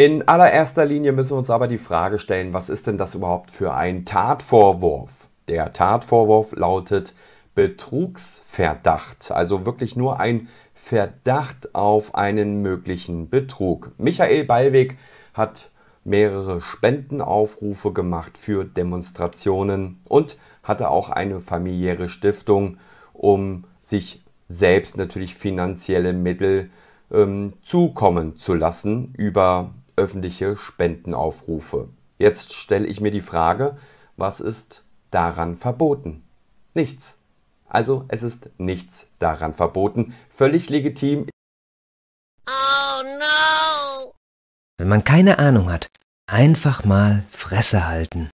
In allererster Linie müssen wir uns aber die Frage stellen, was ist denn das überhaupt für ein Tatvorwurf? Der Tatvorwurf lautet Betrugsverdacht, also wirklich nur ein Verdacht auf einen möglichen Betrug. Michael Ballweg hat mehrere Spendenaufrufe gemacht für Demonstrationen und hatte auch eine familiäre Stiftung, um sich selbst natürlich finanzielle Mittel ähm, zukommen zu lassen über öffentliche Spendenaufrufe. Jetzt stelle ich mir die Frage, was ist daran verboten? Nichts. Also es ist nichts daran verboten, völlig legitim. Oh no! Wenn man keine Ahnung hat, einfach mal Fresse halten.